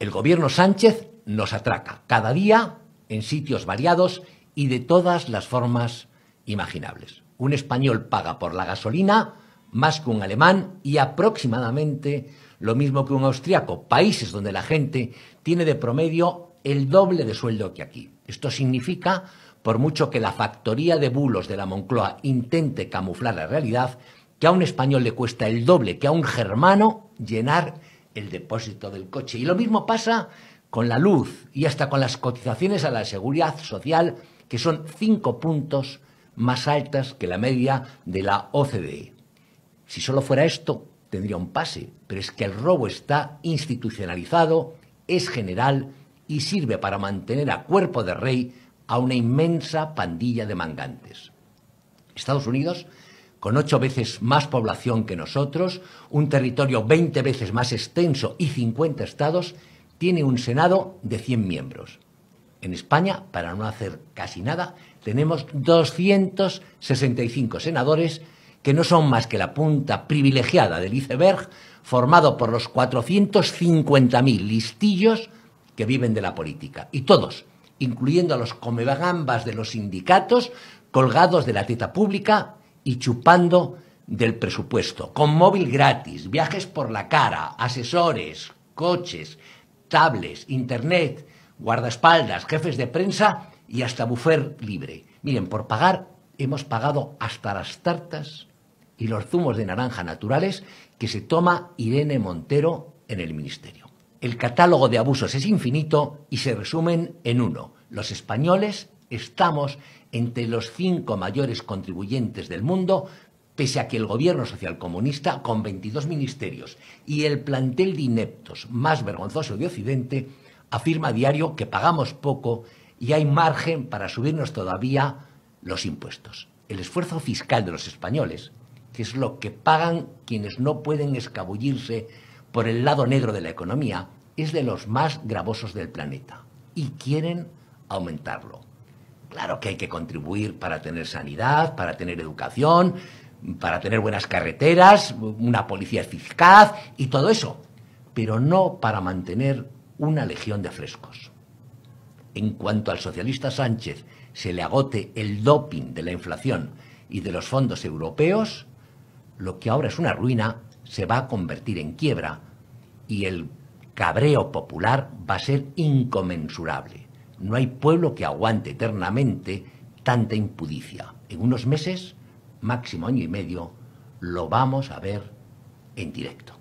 El gobierno Sánchez nos atraca cada día en sitios variados y de todas las formas imaginables. Un español paga por la gasolina más que un alemán y aproximadamente lo mismo que un austriaco, países donde la gente tiene de promedio el doble de sueldo que aquí. Esto significa, por mucho que la factoría de bulos de la Moncloa intente camuflar la realidad, que a un español le cuesta el doble que a un germano llenar el depósito del coche. Y lo mismo pasa con la luz y hasta con las cotizaciones a la seguridad social, que son cinco puntos más altas que la media de la OCDE. Si solo fuera esto, tendría un pase, pero es que el robo está institucionalizado, es general y sirve para mantener a cuerpo de rey a una inmensa pandilla de mangantes. Estados Unidos con ocho veces más población que nosotros, un territorio veinte veces más extenso y 50 estados, tiene un Senado de 100 miembros. En España, para no hacer casi nada, tenemos 265 senadores que no son más que la punta privilegiada del iceberg formado por los 450.000 listillos que viven de la política. Y todos, incluyendo a los comebagambas de los sindicatos, colgados de la teta pública y chupando del presupuesto, con móvil gratis, viajes por la cara, asesores, coches, tablets, internet, guardaespaldas, jefes de prensa y hasta buffer libre. Miren, por pagar hemos pagado hasta las tartas y los zumos de naranja naturales que se toma Irene Montero en el Ministerio. El catálogo de abusos es infinito y se resumen en uno. Los españoles estamos entre los cinco mayores contribuyentes del mundo, pese a que el gobierno socialcomunista, con 22 ministerios y el plantel de ineptos más vergonzoso de Occidente, afirma a diario que pagamos poco y hay margen para subirnos todavía los impuestos. El esfuerzo fiscal de los españoles, que es lo que pagan quienes no pueden escabullirse por el lado negro de la economía, es de los más gravosos del planeta y quieren aumentarlo. Claro que hay que contribuir para tener sanidad, para tener educación, para tener buenas carreteras, una policía eficaz y todo eso, pero no para mantener una legión de frescos. En cuanto al socialista Sánchez se le agote el doping de la inflación y de los fondos europeos, lo que ahora es una ruina se va a convertir en quiebra y el cabreo popular va a ser inconmensurable. No hay pueblo que aguante eternamente tanta impudicia. En unos meses, máximo año y medio, lo vamos a ver en directo.